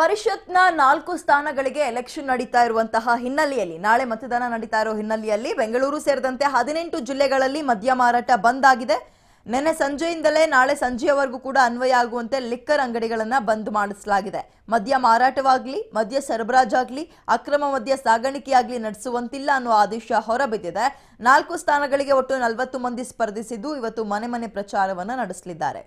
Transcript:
ಪರಿಷತ್ನ ನಾಲ್ಕು ಸ್ಥಾನಗಳಿಗೆ ಎಲೆಕ್ಷನ್ ನಡೀತಾ ಇರುವಂತಹ ಹಿನ್ನೆಲೆಯಲ್ಲಿ ನಾಳೆ ಮತದಾನ ನಡೀತಾ ಇರೋ ಹಿನ್ನೆಲೆಯಲ್ಲಿ ಬೆಂಗಳೂರು ಸೇರಿದಂತೆ ಹದಿನೆಂಟು ಜಿಲ್ಲೆಗಳಲ್ಲಿ ಮದ್ಯ ಮಾರಾಟ ಬಂದ್ ಆಗಿದೆ ನಿನ್ನೆ ಸಂಜೆಯಿಂದಲೇ ನಾಳೆ ಸಂಜೆಯವರೆಗೂ ಕೂಡ ಅನ್ವಯ ಆಗುವಂತೆ ಲಿಕ್ಕರ್ ಅಂಗಡಿಗಳನ್ನು ಬಂದ್ ಮಾಡಿಸಲಾಗಿದೆ ಮದ್ಯ ಮಾರಾಟವಾಗಲಿ ಮದ್ಯ ಸರಬರಾಜಾಗಲಿ ಅಕ್ರಮ ಮದ್ಯ ಸಾಗಾಣಿಕೆಯಾಗಲಿ ನಡೆಸುವಂತಿಲ್ಲ ಅನ್ನೋ ಆದೇಶ ಹೊರಬಿದ್ದಿದೆ ನಾಲ್ಕು ಸ್ಥಾನಗಳಿಗೆ ಒಟ್ಟು ನಲವತ್ತು ಮಂದಿ ಸ್ಪರ್ಧಿಸಿದ್ದು ಇವತ್ತು ಮನೆ ಮನೆ ಪ್ರಚಾರವನ್ನು ನಡೆಸಲಿದ್ದಾರೆ